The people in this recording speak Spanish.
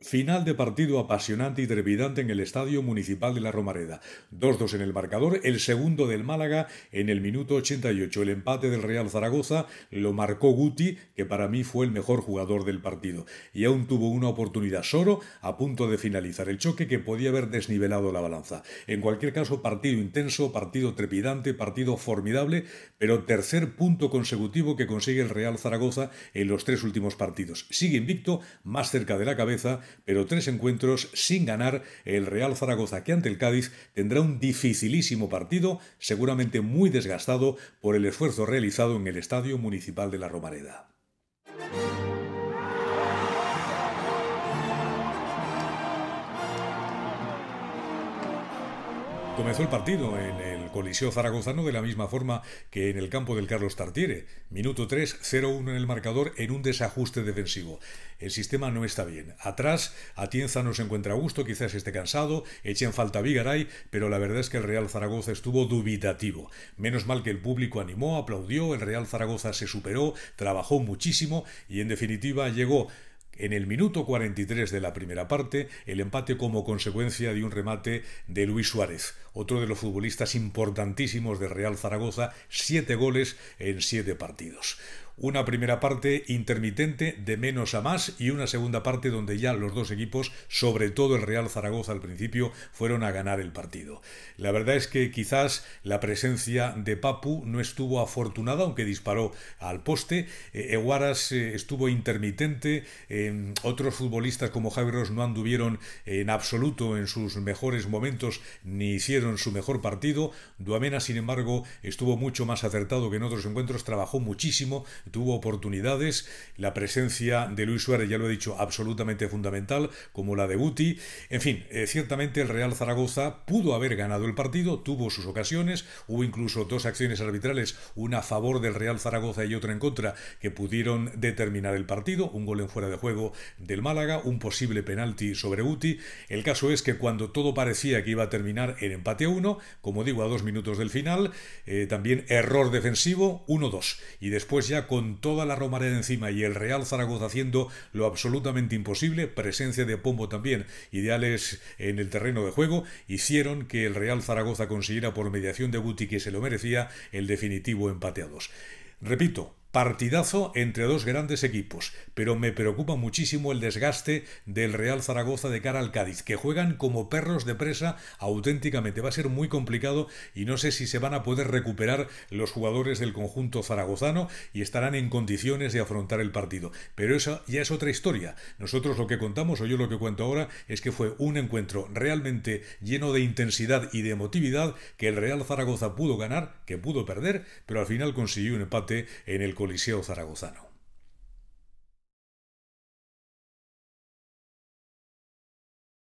Final de partido apasionante y trepidante en el Estadio Municipal de La Romareda. 2-2 en el marcador, el segundo del Málaga en el minuto 88. El empate del Real Zaragoza lo marcó Guti, que para mí fue el mejor jugador del partido. Y aún tuvo una oportunidad Soro a punto de finalizar el choque que podía haber desnivelado la balanza. En cualquier caso, partido intenso, partido trepidante, partido formidable, pero tercer punto consecutivo que consigue el Real Zaragoza en los tres últimos partidos. Sigue invicto, más cerca de la cabeza pero tres encuentros sin ganar el Real Zaragoza, que ante el Cádiz tendrá un dificilísimo partido, seguramente muy desgastado por el esfuerzo realizado en el Estadio Municipal de la Romareda. comenzó el partido en el Coliseo Zaragoza Zaragozano de la misma forma que en el campo del Carlos Tartiere. Minuto 3, 0-1 en el marcador en un desajuste defensivo. El sistema no está bien. Atrás, Atienza no se encuentra a gusto, quizás esté cansado, echa en falta Vigaray, pero la verdad es que el Real Zaragoza estuvo dubitativo. Menos mal que el público animó, aplaudió, el Real Zaragoza se superó, trabajó muchísimo y en definitiva llegó en el minuto 43 de la primera parte, el empate como consecuencia de un remate de Luis Suárez otro de los futbolistas importantísimos de Real Zaragoza, siete goles en siete partidos. Una primera parte intermitente de menos a más y una segunda parte donde ya los dos equipos, sobre todo el Real Zaragoza al principio, fueron a ganar el partido. La verdad es que quizás la presencia de Papu no estuvo afortunada, aunque disparó al poste. Eh, Eguaras eh, estuvo intermitente, eh, otros futbolistas como Javier no anduvieron en absoluto en sus mejores momentos ni hicieron en su mejor partido. Duamena, sin embargo, estuvo mucho más acertado que en otros encuentros, trabajó muchísimo, tuvo oportunidades. La presencia de Luis Suárez, ya lo he dicho, absolutamente fundamental, como la de Buti. En fin, eh, ciertamente el Real Zaragoza pudo haber ganado el partido, tuvo sus ocasiones, hubo incluso dos acciones arbitrales, una a favor del Real Zaragoza y otra en contra, que pudieron determinar el partido, un gol en fuera de juego del Málaga, un posible penalti sobre Buti. El caso es que cuando todo parecía que iba a terminar en empate empate 1, como digo, a dos minutos del final, eh, también error defensivo 1-2. Y después ya con toda la Romareda encima y el Real Zaragoza haciendo lo absolutamente imposible, presencia de Pombo también, ideales en el terreno de juego, hicieron que el Real Zaragoza consiguiera por mediación de Buti que se lo merecía el definitivo empate a 2. Repito, Partidazo entre dos grandes equipos, pero me preocupa muchísimo el desgaste del Real Zaragoza de cara al Cádiz, que juegan como perros de presa auténticamente. Va a ser muy complicado y no sé si se van a poder recuperar los jugadores del conjunto zaragozano y estarán en condiciones de afrontar el partido. Pero esa ya es otra historia. Nosotros lo que contamos, o yo lo que cuento ahora, es que fue un encuentro realmente lleno de intensidad y de emotividad que el Real Zaragoza pudo ganar, que pudo perder, pero al final consiguió un empate en el Coliseo Zaragozano.